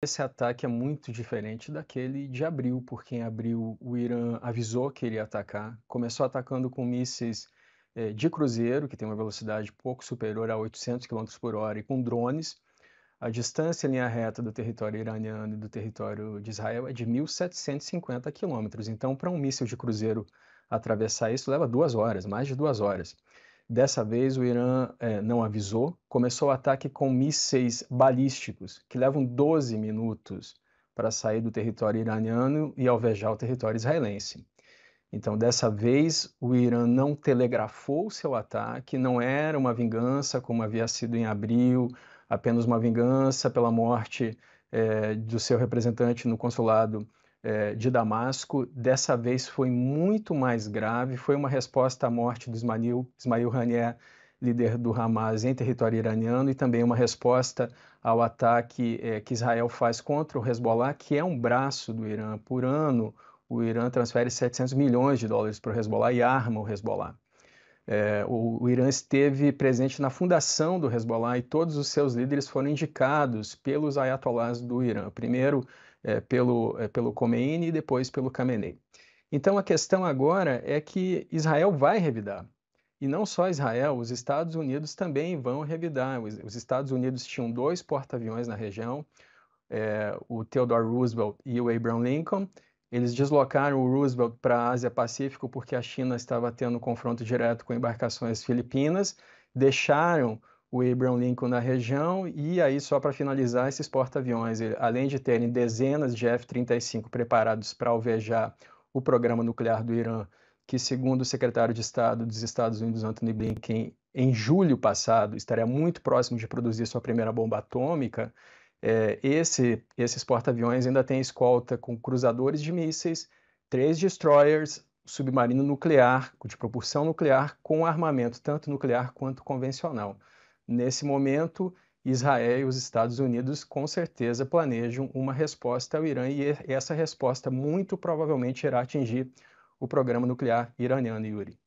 Esse ataque é muito diferente daquele de abril, porque em abril o Irã avisou que iria atacar, começou atacando com mísseis eh, de cruzeiro, que tem uma velocidade pouco superior a 800 km por hora, e com drones. A distância em linha reta do território iraniano e do território de Israel é de 1.750 km. Então, para um míssil de cruzeiro atravessar isso, leva duas horas, mais de duas horas. Dessa vez, o Irã é, não avisou, começou o ataque com mísseis balísticos, que levam 12 minutos para sair do território iraniano e alvejar o território israelense. Então, dessa vez, o Irã não telegrafou seu ataque, não era uma vingança como havia sido em abril, apenas uma vingança pela morte é, do seu representante no consulado eh, de Damasco, dessa vez foi muito mais grave, foi uma resposta à morte do Ismail, Ismail Haniyeh, líder do Hamas em território iraniano, e também uma resposta ao ataque eh, que Israel faz contra o Hezbollah, que é um braço do Irã. Por ano, o Irã transfere 700 milhões de dólares para o Hezbollah e arma o Hezbollah. É, o, o, Irã esteve presente na fundação do Hezbollah e todos os seus líderes foram indicados pelos ayatollahs do Irã. Primeiro, é, pelo, é, pelo Khomeini e depois pelo Khamenei. Então a questão agora é que Israel vai revidar. E não só Israel, os Estados Unidos também vão revidar. Os, Estados Unidos tinham dois porta-aviões na região, é, o Theodore Roosevelt e o Abraham Lincoln. Eles deslocaram o Roosevelt para a Ásia Pacífico porque a China estava tendo confronto direto com embarcações filipinas, deixaram o Abraham Lincoln na região. E aí, só para finalizar, esses porta-aviões, além de terem dezenas de F-35 preparados para alvejar o programa nuclear do Irã, que, segundo o secretário de Estado dos Estados Unidos, Anthony Blinken, em julho passado estaria muito próximo de produzir sua primeira bomba atômica, é, esse, esses porta-aviões ainda têm escolta com cruzadores de mísseis, três destroyers, submarino nuclear, de propulsão nuclear, com armamento tanto nuclear quanto convencional. Nesse momento, Israel e os Estados Unidos com certeza planejam uma resposta ao Irã e essa resposta muito provavelmente irá atingir o programa nuclear iraniano, Yuri.